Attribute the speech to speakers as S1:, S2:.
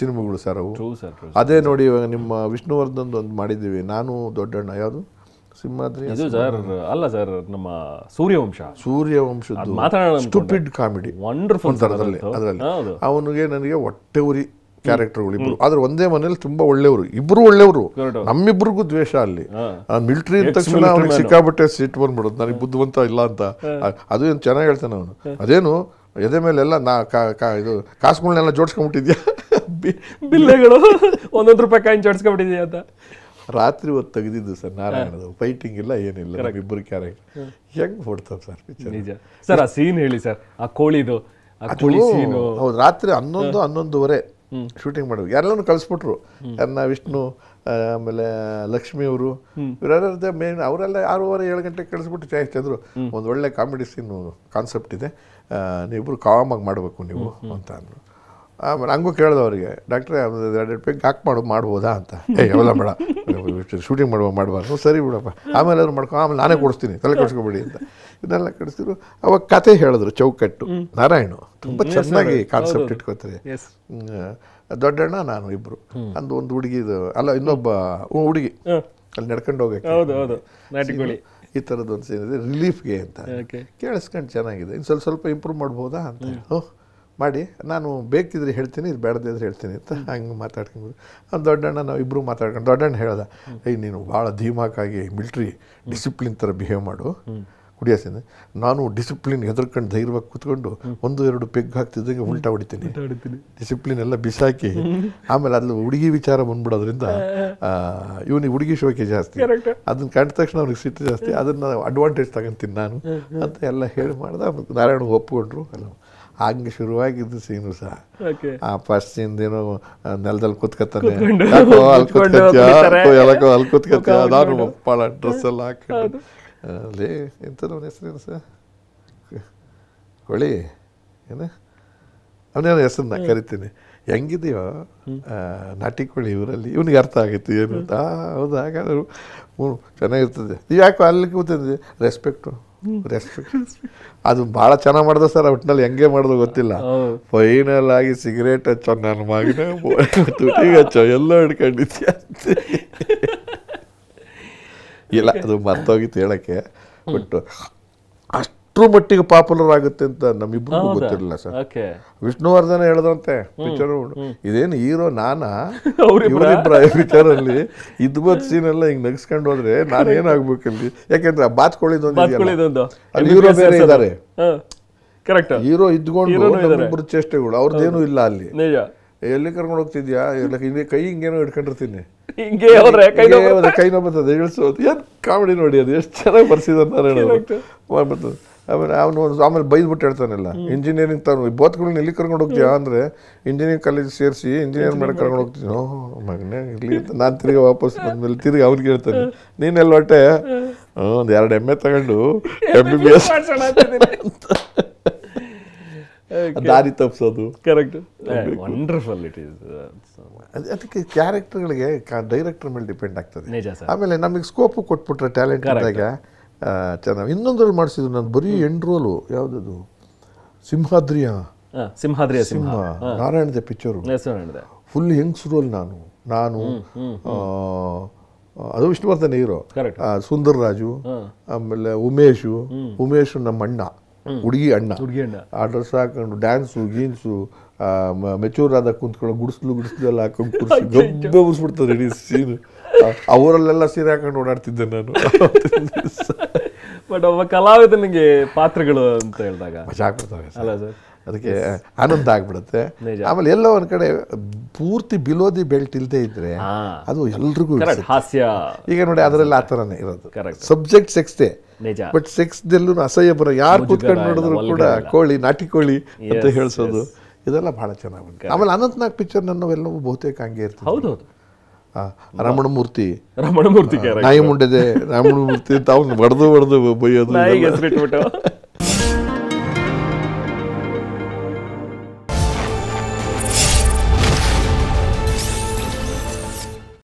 S1: ಸಿನಿಮಾಗಳು ಸರ್ ಅವು ಅದೇ ನೋಡಿ ಇವಾಗ ನಿಮ್ಮ ವಿಷ್ಣುವರ್ಧನ್ ಒಂದು ಮಾಡಿದ್ದೀವಿ ನಾನು ದೊಡ್ಡಣ್ಣ ಯಾವುದು ಸಿಂಹಾದ್ರಿ ಸರ್ ಅಲ್ಲ ಸರ್ ನಮ್ಮ ಸೂರ್ಯವಂಶ ಸೂರ್ಯವಂಶದ ಸ್ಟುಪಿಡ್ ಕಾಮಿಡಿ ವಂಡರ್ಫುಲ್ ಅದರಲ್ಲಿ ಅದರಲ್ಲಿ ಅವನಿಗೆ ನನಗೆ ಹೊಟ್ಟೆ ಉರಿ ಕ್ಯಾರೆಕ್ಟರ್ಗಳು ಇಬ್ರು ಆದ್ರೆ ಒಂದೇ ಮನೇಲಿ ತುಂಬಾ ಒಳ್ಳೆಯವರು ಇಬ್ರು ಒಳ್ಳೆಯವರು ನಮ್ಮಿಬ್ರಿಗೂ ದ್ವೇಷ ಅಲ್ಲಿ ಮಿಲಿಟರಿ ಅಂದ ತಕ್ಷಣ ಅವ್ನಿಗೆ ಸಿಕ್ಕಾಬಿಟ್ಟೆ ಸೀಟ್ ಬಂದ್ಬಿಡೋದು ನನಗೆ ಬುದ್ಧಿವಂತ ಇಲ್ಲ ಅಂತ ಅದು ಏನು ಚೆನ್ನಾಗಿ ಹೇಳ್ತಾನೆ ಅವನು ಅದೇನು ಎದೆ ಮೇಲೆಲ್ಲ ನಾ ಕಾ ಇದು ಕಾಸುಗಳನ್ನೆಲ್ಲ ಜೋಡಿಸ್ಕೊಂಡ್ಬಿಟ್ಟಿದ್ಯಾ ಬಿಲ್ಲೆಗಳು ಒಂದೊಂದು ರೂಪಾಯಿ ಕಾಯಿನ್ ಜೋಡಿಸ್ಕೊಬಿಟ್ಟಿದೀಯ ಅಂತ ರಾತ್ರಿ ಹೊತ್ತು ತೆಗೆದಿದ್ದು ಸರ್ ನಾರಾಯಣದು ಫೈಟಿಂಗ್ ಇಲ್ಲ ಏನಿಲ್ಲ ಇಬ್ಬರು ಕ್ಯಾರೆಕ್ಟರ್ ಹೆಂಗ್ ಹೊಡ್ತಾರೆ ಸರ್ ನಿಜ ಸರ್ ಆ ಸೀನ್ ಹೇಳಿ ಸರ್ ಆ ಕೋಳಿದು ಆ ಕೋಳಿ ಸೀನು ಹೌದು ರಾತ್ರಿ ಹನ್ನೊಂದು ಹನ್ನೊಂದುವರೆ ಶೂಟಿಂಗ್ ಮಾಡಿದ್ವಿ ಯಾರೆಲ್ಲೂ ಕಳಿಸ್ಬಿಟ್ರು ಯಾರನ್ನ ವಿಷ್ಣು ಆಮೇಲೆ ಲಕ್ಷ್ಮಿ ಅವರು ಇವರ ಮೇನ್ ಅವರೆಲ್ಲ ಆರೂವರೆ ಏಳು ಗಂಟೆಗೆ ಕಳಿಸ್ಬಿಟ್ಟು ಚಾಯಿಸ್ತಿದ್ರು ಒಂದು ಒಳ್ಳೆ ಕಾಮಿಡಿ ಸೀನು ಕಾನ್ಸೆಪ್ಟ್ ಇದೆ ನೀವಿಬ್ರು ಕಾಮಾಗಿ ಮಾಡಬೇಕು ನೀವು ಅಂತ ಅಂದರು ಹಂಗೂ ಕೇಳಿದೆ ಅವರಿಗೆ ಡಾಕ್ಟ್ರೆ ಎರಡು ರೂಪಾಯಿ ಹಾಕಿ ಮಾಡು ಮಾಡ್ಬೋದಾ ಅಂತ ಏಯ್ ಯಾವಲ್ಲ ಬೇಡ ಶೂಟಿಂಗ್ ಮಾಡುವ ಮಾಡಬಾರ್ದು ಸರಿ ಬಿಡಪ್ಪ ಆಮೇಲೆ ಅದ್ರ ಮಾಡ್ಕೊ ಆಮೇಲೆ ನಾನೇ ಕೊಡಿಸ್ತೀನಿ ತಲೆ ಕೊಡಿಸ್ಕೊಬೇಡಿ ಅಂತ ಇದನ್ನೆಲ್ಲ ಕಡಿಸಿದ್ರು ಅವಾಗ ಕತೆ ಹೇಳಿದ್ರು ಚೌಕಟ್ಟು ನಾರಾಯಣು ತುಂಬ ಚೆನ್ನಾಗಿ ಕಾನ್ಸೆಪ್ಟ್ ಇಟ್ಕೋತಾರೆ ದೊಡ್ಡಣ್ಣ ನಾನು ಇಬ್ಬರು ಅಂದು ಒಂದು ಹುಡುಗಿದು ಅಲ್ಲ ಇನ್ನೊಬ್ಬ ಹುಡುಗಿ ಅಲ್ಲಿ ನಡ್ಕೊಂಡು ಹೋಗಕ್ಕೆ ಈ ಥರದ್ದು ಒಂದು ಸೀನ್ ಇದೆ ರಿಲೀಫ್ಗೆ ಅಂತ ಕೇಳಿಸ್ಕೊಂಡು ಚೆನ್ನಾಗಿದೆ ಇನ್ನು ಸ್ವಲ್ಪ ಸ್ವಲ್ಪ ಇಂಪ್ರೂವ್ ಮಾಡ್ಬೋದಾ ಅಂತ ಮಾಡಿ ನಾನು ಬೇಕಿದ್ರೆ ಹೇಳ್ತೀನಿ ಇದು ಬೇಡದಿದ್ರೆ ಹೇಳ್ತೀನಿ ಅಂತ ಹಂಗೆ ಮಾತಾಡ್ಕೊಂಡು ದೊಡ್ಡಣ್ಣ ನಾವು ಇಬ್ಬರು ಮಾತಾಡ್ಕೊಂಡು ದೊಡ್ಡಣ್ಣ ಹೇಳ್ದೆ ಏಯ್ ನೀನು ಭಾಳ ಧೀಮಾಕಾಗಿ ಮಿಲ್ಟ್ರಿ ಡಿಸಿಪ್ಲಿನ್ ಥರ ಬಿಹೇವ್ ಮಾಡು ಕುಡಿಯೋಸೇನೆ ನಾನು ಡಿಸಿಪ್ಲಿನ್ ಹೆದರ್ಕೊಂಡು ಧೈರ್ಯವಾಗಿ ಕೂತ್ಕೊಂಡು ಒಂದು ಎರಡು ಪೆಗ್ ಹಾಕ್ತಿದ್ದಂಗೆ ಉಲ್ಟಾ ಹೊಡಿತೀನಿ ಡಿಸಿಪ್ಲಿನ್ ಎಲ್ಲ ಬಿಸಾಕಿ ಆಮೇಲೆ ಅದು ಹುಡುಗಿ ವಿಚಾರ ಬಂದ್ಬಿಡೋದ್ರಿಂದ ಇವನಿಗೆ ಹುಡುಗಿ ಶೋಕೆ ಜಾಸ್ತಿ ಅದನ್ನ ಕಂಡ ತಕ್ಷಣ ಅವ್ನಿಗೆ ಸಿಟ್ಟು ಜಾಸ್ತಿ ಅದನ್ನ ಅಡ್ವಾಂಟೇಜ್ ತಗೊಂತೀನಿ ನಾನು ಅಂತ ಎಲ್ಲ ಹೇಳಿ ಮಾಡ್ದೆ ನಾರಾಯಣ ಒಪ್ಪಿಕೊಂಡ್ರು ಎಲ್ಲ ಹಂಗೆ ಶುರುವಾಗಿದ್ದು ಸೀನು ಸಹ ಆ ಫಸ್ಟ್ ಏನೋ ನೆಲದಲ್ಲಿ ಕೂತ್ಕತ್ತಾನೆ ಅಲ್ಲಿ ಡ್ರೆಸ್ ಎಲ್ಲ ಹಾಕೊಂಡು ಅಲ್ಲಿ ಎಂತ ಹೆಸರು ಹೆಸರೇನು ಸರ್ ಕೊಳಿ ಏನು ಹೆಸರು ಹೆಸರನ್ನ ಕರಿತೀನಿ ಹೆಂಗಿದೆಯೋ ಕೋಳಿ ಇವರಲ್ಲಿ ಇವನಿಗೆ ಅರ್ಥ ಆಗಿತ್ತು ಏನು ಅಂತ ಹೌದಾ ಹಾಗಾದ್ರೆ ಚೆನ್ನಾಗಿರ್ತದೆ ಯಾಕೋ ಅಲ್ಲಿ ಕೂತಿದ್ದೆ ರೆಸ್ಪೆಕ್ಟು ಅದು ಭಾಳ ಚೆನ್ನಾಗಿ ಮಾಡ್ದೆ ಸರ್ ಒಟ್ಟಿನಲ್ಲಿ ಹೆಂಗೆ ಮಾಡೋದು ಗೊತ್ತಿಲ್ಲ ಫೈನಲ್ ಆಗಿ ಸಿಗರೇಟ್ ಹಚ್ಚೋ ನನ್ನ ಮಗನ ತುಟಿಗೆ ಹಚ್ಚೋ ಎಲ್ಲ ಹಿಡ್ಕೊಂಡಿದ್ಯ ಇಲ್ಲ ಅದು ಮರ್ತೋಗಿತ್ತು ಹೇಳಕ್ಕೆ ಬಟ್ ಅಷ್ಟರ ಮಟ್ಟಿಗೆ ಪಾಪ್ಯುಲರ್ ಆಗುತ್ತೆ ಅಂತ ನಮ್ಮಿಬ್ಬರಿಗೂ ಗೊತ್ತಿರಲಿಲ್ಲ ಸರ್ ವಿಷ್ಣುವರ್ಧನ ಹೇಳದಂತೆ ಪಿಕ್ಚರ್ ಇದೇನು ಹೀರೋ ನಾನಾ ಪಿಕ್ಚರ್ ಅಲ್ಲಿ ಇದ್ಬತ್ ಸೀನ್ ಎಲ್ಲ ಹಿಂಗ್ ನಗಿಸ್ಕೊಂಡು ಹೋದ್ರೆ ನಾನು ಏನಾಗ್ಬೇಕು ಇಲ್ಲಿ ಯಾಕೆಂದ್ರೆ ಬಾತ್ಕೊಳ್ಳಿದೊಂದು ಹೀರೋ ಬೇರೆ ಇದ್ದಾರೆ ಹೀರೋ ಇದ್ಕೊಂಡು ನಮ್ಮಿಬ್ಬರು ಚೇಷ್ಟೆಗಳು ಅವ್ರದ್ದೇನು ಇಲ್ಲ ಅಲ್ಲಿ ಎಲ್ಲಿ ಕರ್ಕೊಂಡು ಹೋಗ್ತಿದ್ಯಾ ಕೈ ಹಿಂಗೇನೋ ಹಿಡ್ಕೊಂಡಿರ್ತೀನಿ ಹಿಂಗೆ ಹೋದ್ರೆ ಕೈನೋ ಬರ್ತದೆ ಇಳಿಸೋದು ಏನು ಕಾಮಿಡಿ ನೋಡಿ ಅದು ಎಷ್ಟು ಚೆನ್ನಾಗಿ ಬರ್ಸಿದ್ರು ಬರ್ತದೆ ಆಮೇಲೆ ಅವನು ಆಮೇಲೆ ಬೈದ್ಬಿಟ್ಟು ಹೇಳ್ತಾನಲ್ಲ ಇಂಜಿನಿಯರಿಂಗ್ ತಾನು ಬೋತ್ಗಳನ್ನ ಎಲ್ಲಿ ಕರ್ಕೊಂಡು ಹೋಗ್ತೀಯಾ ಅಂದರೆ ಇಂಜಿನಿಯರಿಂಗ್ ಕಾಲೇಜ್ ಸೇರಿಸಿ ಇಂಜಿನಿಯರ್ ಮಾಡಿ ಕರ್ಕೊಂಡು ಹೋಗ್ತೀನಿ ಓ ಮಗನೇ ಇರಲಿ ಅಂತ ನಾನು ತಿರುಗಿ ವಾಪಸ್ ಬಂದಮೇಲೆ ತಿರುಗಿ ಅವ್ರಿಗೆ ಹೇಳ್ತಾನೆ ನೀನೆಲ್ಲ ಹೊಟ್ಟೆ ಒಂದು ಎರಡು ಎಮ್ ಎ ತಗೊಂಡು ಎಮ್ ಬಿ ಬಿ ಎಸ್
S2: ದಾರಿ ತಪ್ಪಿಸೋದು ಕರೆಕ್ಟ್ ವಂಡರ್ಫುಲ್
S1: ಇಟ್ ಈಸ್ ಅದಕ್ಕೆ ಕ್ಯಾರೆಕ್ಟರ್ಗಳಿಗೆ ಡೈರೆಕ್ಟರ್ ಮೇಲೆ ಡಿಪೆಂಡ್ ಆಗ್ತದೆ ಆಮೇಲೆ ನಮಗೆ ಸ್ಕೋಪು ಕೊಟ್ಬಿಟ್ರೆ ಟ್ಯಾಲೆಂಟ್ ಇದ್ದಾಗ ಚೆನ್ನಾಗಿ ಇನ್ನೊಂದ್ರಲ್ಲಿ ಮಾಡಿಸಿದ್ರು ನಾನು ಬರೀ ಎಂಟು ರೋಲು ಯಾವುದದು ಸಿಂಹಾದ್ರಿಯ ಸಿಂಹಾದ್ರಿಯ ಸಿಂಹ ನಾರಾಯಣದ ಪಿಕ್ಚರು ಫುಲ್ ಯಂಗ್ಸ್ ರೋಲ್ ನಾನು ನಾನು ಅದು ವಿಷ್ಣುವರ್ಧನ್ ಹೀರೋ ಸುಂದರ್ ರಾಜು ಆಮೇಲೆ ಉಮೇಶು ಉಮೇಶು ನಮ್ಮ ಅಣ್ಣ ಹುಡುಗಿ ಅಣ್ಣ ಆ ಡ್ರೆಸ್ ಹಾಕೊಂಡು ಡ್ಯಾನ್ಸು ಗೀನ್ಸು ಮೆಚೂರ್ ಆದಾಗ ಕುಂತ್ಕೊಂಡು ಗುಡಿಸ್ಲು ಗುಡಿಸ್ಲು ಎಲ್ಲ ಹಾಕೊಂಡು ಗಬ್ಬೆ ಉರ್ಸ್ಬಿಡ್ತಾರೆ ಇಡೀ ಸೀನ್ ಅವರಲ್ಲೆಲ್ಲ ಸೀರೆ ಹಾಕೊಂಡು ಓಡಾಡ್ತಿದ್ದೆ ನಾನು ಬಟ್ ಒಬ್ಬ ಕಲಾವಿದನಿಗೆ ಪಾತ್ರಗಳು ಅಂತ ಹೇಳಿದಾಗ ಮಜಾ ಆಗ್ಬಿಡ್ತವೆ ಅದಕ್ಕೆ ಆನಂದ ಆಗ್ಬಿಡುತ್ತೆ ಆಮೇಲೆ ಎಲ್ಲ ಒಂದ್ ಕಡೆ ಪೂರ್ತಿ ಬಿಲೋದಿ ಬೆಲ್ಟ್ ಇಲ್ಲದೆ ಇದ್ರೆ ಅದು ಎಲ್ರಿಗೂ ಹಾಸ್ಯ ಈಗ ನೋಡಿ ಅದರಲ್ಲಿ ಆ ತರನೇ ಇರೋದು ಸಬ್ಜೆಕ್ಟ್ ಸೆಕ್ಸ್ ಬಟ್ ಸೆಕ್ಸ್ ದಲ್ಲೂ ಅಸಹ್ಯ ಬರೋ ಯಾರು ಕೂತ್ಕೊಂಡು ನೋಡಿದ್ರು ಕೂಡ ಕೋಳಿ ನಾಟಿ ಕೋಳಿ ಅಂತ ಹೇಳ್ಸೋದು ಇದೆಲ್ಲ ಬಹಳ ಚೆನ್ನಾಗಿ ಆಮೇಲೆ ಅನಂತ್ನಾಗ್ ಪಿಕ್ಚರ್ ನನ್ನ ಎಲ್ಲವೂ ಬಹುತೇಕ ಹಂಗೆ ಇರ್ತದೆ ಹೌದು ರಮಣಮೂರ್ತಿ ಮೂರ್ತಿ ನಾಯಿ ಮುಂಡಿದೆ ರಮಣಮೂರ್ತಿ ಅಂತ ಅವ್ನು ಹೊಡೆದು ಹೊಡೆದು ಬೈಯೋದು